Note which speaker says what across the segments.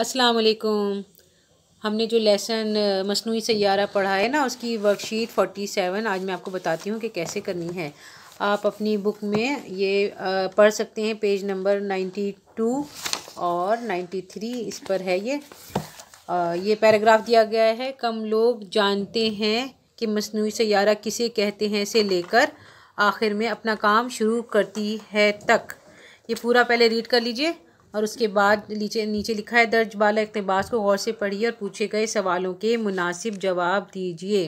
Speaker 1: अस्सलाम वालेकुम हमने जो लेसन मसनू सैारा पढ़ा है ना उसकी वर्कशीट फोर्टी सेवन आज मैं आपको बताती हूँ कि कैसे करनी है आप अपनी बुक में ये पढ़ सकते हैं पेज नंबर नाइन्टी टू और नाइन्टी थ्री इस पर है ये ये पैराग्राफ दिया गया है कम लोग जानते हैं कि मसनू सैारा किसे कहते हैं से लेकर आखिर में अपना काम शुरू करती है तक ये पूरा पहले रीड कर लीजिए और उसके बाद नीचे नीचे लिखा है दर्ज बाला इकतबास को गौर से पढ़िए और पूछे गए सवालों के मुनासिब जवाब दीजिए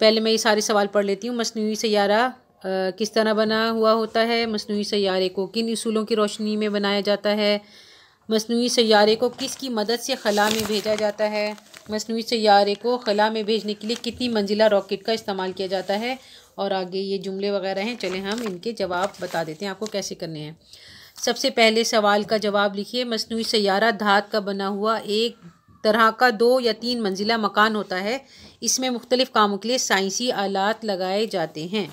Speaker 1: पहले मैं ये सारे सवाल पढ़ लेती हूँ मसनू सैारा किस तरह बना हुआ होता है मसनू सैारे को किन असूलों की रोशनी में बनाया जाता है मसनू सैारे को किसकी मदद से खला में भेजा जाता है मसनू सैारे को खला में भेजने के लिए कितनी मंजिला रॉकेट का इस्तेमाल किया जाता है और आगे ये जुमले वगैरह हैं चले हम इनके जवाब बता देते हैं आपको कैसे करने हैं सबसे पहले सवाल का जवाब लिखिए मसनू सयारा धात का बना हुआ एक तरह का दो या तीन मंजिला मकान होता है इसमें मुख्तलिफ़ कामों के लिए साइंसी आलात लगाए जाते हैं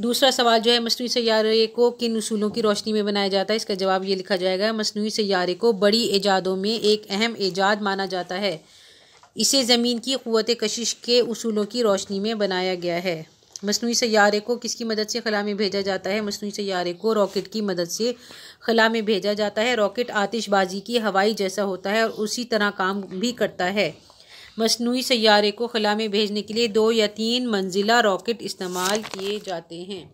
Speaker 1: दूसरा सवाल जो है मसनू सैारे को किन असूलों की रोशनी में बनाया जाता है इसका जवाब ये लिखा जाएगा मसनू सारे को बड़ी ईजादों में एक अहम ईजाद माना जाता है इसे ज़मीन की क़वत कशिश के असूलों की रोशनी में बनाया गया है मसनू सैारे को किसकी मदद से खला में भेजा जाता है मसनू सैारे को रॉकेट की मदद से खला में भेजा जाता है रॉकेट आतिशबाजी की हवाई जैसा होता है और उसी तरह काम भी करता है मसनू सैारे को खला में भेजने के लिए दो या तीन मंजिला रॉकेट इस्तेमाल किए जाते हैं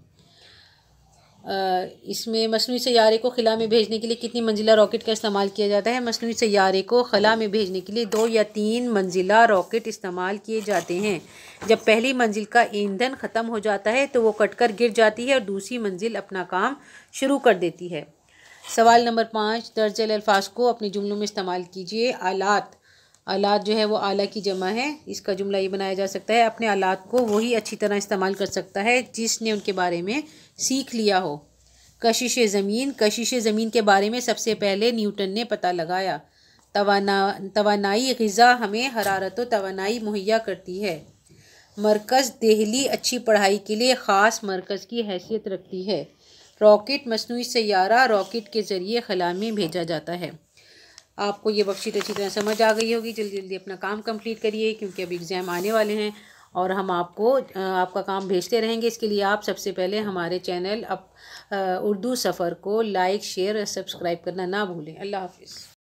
Speaker 1: इसमें मसनू सैारे को खिला में भेजने के लिए कितनी मंजिला रॉकेट का इस्तेमाल किया जाता है मसनू सैारे को खला में भेजने के लिए दो या तीन मंजिला रॉकेट इस्तेमाल किए जाते हैं जब पहली मंजिल का ईंधन ख़त्म हो जाता है तो वो कटकर गिर जाती है और दूसरी मंजिल अपना काम शुरू कर देती है सवाल नंबर पाँच दर्ज अल्फाज को अपने जुमलों में इस्तेमाल कीजिए आलात आलात जो है वो आला की जमा है इसका जुमला ये बनाया जा सकता है अपने आलात को वही अच्छी तरह इस्तेमाल कर सकता है जिसने उनके बारे में सीख लिया हो कशिश ज़मीन कशिश ज़मीन के बारे में सबसे पहले न्यूटन ने पता लगाया तोानाई गज़ा हमें हरारत तोानाई मुहैया करती है मरकज़ दहली अच्छी पढ़ाई के लिए ख़ास मरकज़ की हैसियत रखती है रॉकेट मसनू सैारा रॉकेट के ज़रिए खला में भेजा जाता है आपको ये बख्शीत अच्छी तरह समझ आ गई होगी जल्दी जल्दी अपना काम कंप्लीट करिए क्योंकि अब एग्ज़ाम आने वाले हैं और हम आपको आपका काम भेजते रहेंगे इसके लिए आप सबसे पहले हमारे चैनल अब उर्दू सफ़र को लाइक शेयर सब्सक्राइब करना ना भूलें अल्लाह हाफिज़